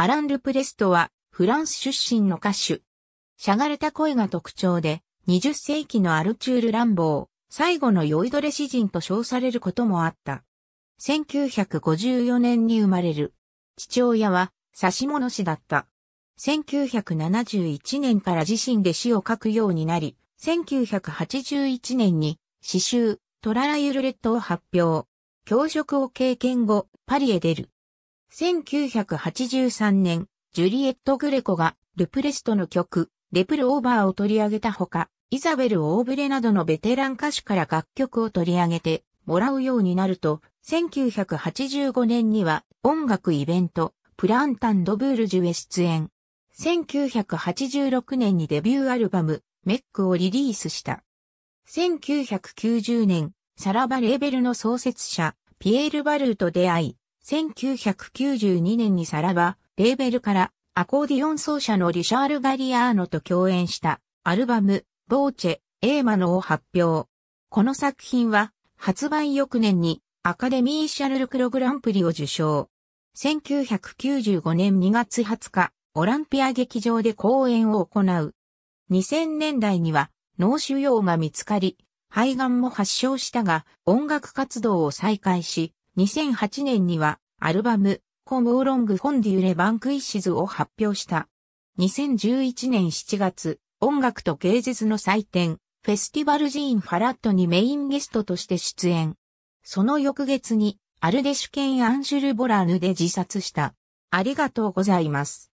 アラン・ルプレストはフランス出身の歌手。しゃがれた声が特徴で、20世紀のアルチュール乱暴、最後の酔いどれ詩人と称されることもあった。1954年に生まれる。父親は指し物師だった。1971年から自身で詩を書くようになり、1981年に詩集、トララユルレットを発表。教職を経験後、パリへ出る。1983年、ジュリエット・グレコがルプレストの曲、レプルオーバーを取り上げたほか、イザベル・オーブレなどのベテラン歌手から楽曲を取り上げてもらうようになると、1985年には音楽イベント、プランタンド・ブールジュへ出演。1986年にデビューアルバム、メックをリリースした。1990年、サラバレーベルの創設者、ピエール・バルーと出会い、1992年にサラバ、レーベルから、アコーディオン奏者のリシャール・ガリアーノと共演した、アルバム、ボーチェ、エーマノを発表。この作品は、発売翌年に、アカデミーシャルルクログランプリを受賞。1995年2月20日、オランピア劇場で公演を行う。2000年代には脳腫瘍が見つかり、肺がんも発症したが音楽活動を再開し、2008年にはアルバム、コモーロング・フォンデュレ・バンクイッシズを発表した。2011年7月、音楽と芸術の祭典、フェスティバルジーン・ファラットにメインゲストとして出演。その翌月に、アルデシュケン・アンシュル・ボラーヌで自殺した。ありがとうございます。